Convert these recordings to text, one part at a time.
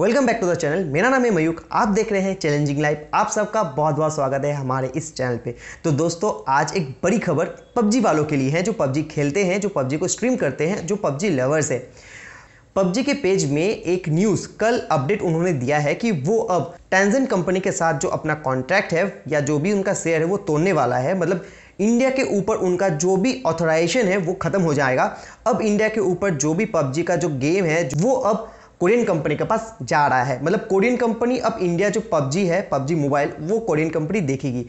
welcome back to the channel मेरा नाम है मयूख आप देख रहे हैं चैलेंजिंग लाइफ आप सबका बहुत बहुत स्वागत है हमारे इस चैनल पे तो दोस्तों आज एक बड़ी खबर पबजी वालों के लिए है जो पबजी खेलते हैं जो पबजी को स्ट्रीम करते हैं जो पबजी लवर्स है पबजी के पेज में एक न्यूज़ कल अपडेट उन्होंने दिया है कि वो अब टैंजन कंपनी के साथ जो अपना कॉन्ट्रैक्ट है या जो भी उनका शेयर है वो तोड़ने वाला है मतलब इंडिया के ऊपर उनका जो भी ऑथोराइजेशन है वो ख़त्म हो जाएगा अब इंडिया के ऊपर जो भी पबजी का जो गेम है वो अब कोरियन कंपनी के पास जा रहा है मतलब कोरियन कंपनी अब इंडिया जो पबजी है पबजी मोबाइल वो कोरियन कंपनी देखेगी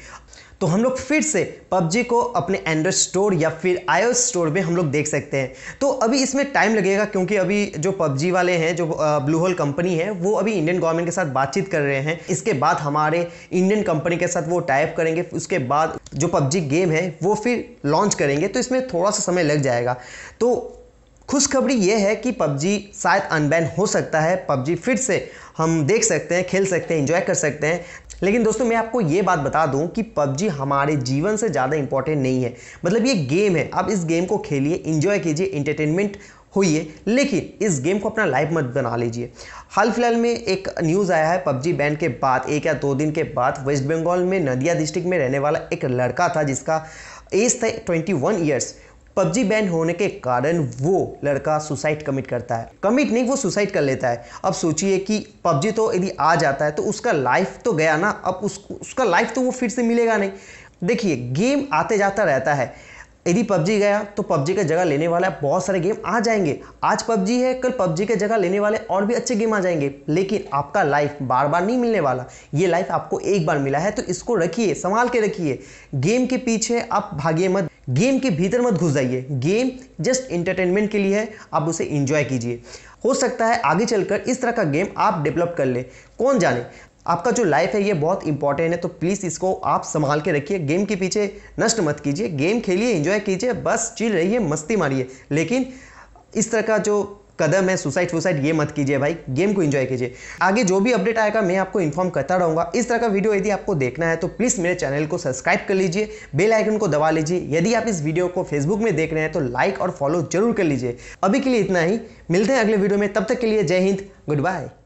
तो हम लोग फिर से पबजी को अपने एंड्रॉयड स्टोर या फिर आई स्टोर में हम लोग देख सकते हैं तो अभी इसमें टाइम लगेगा क्योंकि अभी जो पबजी वाले हैं जो ब्लू होल कंपनी है वो अभी इंडियन गवर्नमेंट के साथ बातचीत कर रहे हैं इसके बाद हमारे इंडियन कंपनी के साथ वो टाइप करेंगे उसके बाद जो पबजी गेम है वो फिर लॉन्च करेंगे तो इसमें थोड़ा सा समय लग जाएगा तो खुशखबरी ये है कि पबजी शायद अनबैन हो सकता है पबजी फिर से हम देख सकते हैं खेल सकते हैं इंजॉय कर सकते हैं लेकिन दोस्तों मैं आपको ये बात बता दूं कि पबजी हमारे जीवन से ज़्यादा इंपॉर्टेंट नहीं है मतलब ये गेम है आप इस गेम को खेलिए इंजॉय कीजिए इंटरटेनमेंट होइए लेकिन इस गेम को अपना लाइफ मत बना लीजिए हाल फिलहाल में एक न्यूज़ आया है पबजी बैन के बाद एक या दो दिन के बाद वेस्ट बंगाल में नदिया डिस्ट्रिक्ट में रहने वाला एक लड़का था जिसका एज था twenty one years PUBG ban होने के कारण वो लड़का सुसाइड कमिट करता है कमिट नहीं वो सुसाइड कर लेता है अब सोचिए कि पबजी तो यदि आ जाता है तो उसका लाइफ तो गया ना अब उस, उसका लाइफ तो वो फिर से मिलेगा नहीं देखिए गेम आते जाता रहता है यदि पबजी गया तो पबजी का जगह लेने वाला बहुत सारे गेम आ जाएंगे आज पबजी है कल पबजी का जगह लेने वाले और भी अच्छे गेम आ जाएंगे लेकिन आपका लाइफ बार बार नहीं मिलने वाला ये लाइफ आपको एक बार मिला है तो इसको रखिए संभाल के रखिए गेम के पीछे आप भागिए मत गेम के भीतर मत घुस जाइए गेम जस्ट इंटरटेनमेंट के लिए है आप उसे इंजॉय कीजिए हो सकता है आगे चलकर इस तरह का गेम आप डेवलप कर लें कौन जाने आपका जो लाइफ है ये बहुत इंपॉर्टेंट है तो प्लीज़ इसको आप संभाल के रखिए गेम के पीछे नष्ट मत कीजिए गेम खेलिए इंजॉय कीजिए बस चिल रहिए मस्ती मारिए लेकिन इस तरह का जो कदम है सुसाइड सुसाइड ये मत कीजिए भाई गेम को एंजॉय कीजिए आगे जो भी अपडेट आएगा मैं आपको इन्फॉर्म करता रहूंगा इस तरह का वीडियो यदि आपको देखना है तो प्लीज़ मेरे चैनल को सब्सक्राइब कर लीजिए बेल आइकन को दबा लीजिए यदि आप इस वीडियो को फेसबुक में देख रहे हैं तो लाइक और फॉलो जरूर कर लीजिए अभी के लिए इतना ही मिलते हैं अगले वीडियो में तब तक के लिए जय हिंद गुड बाय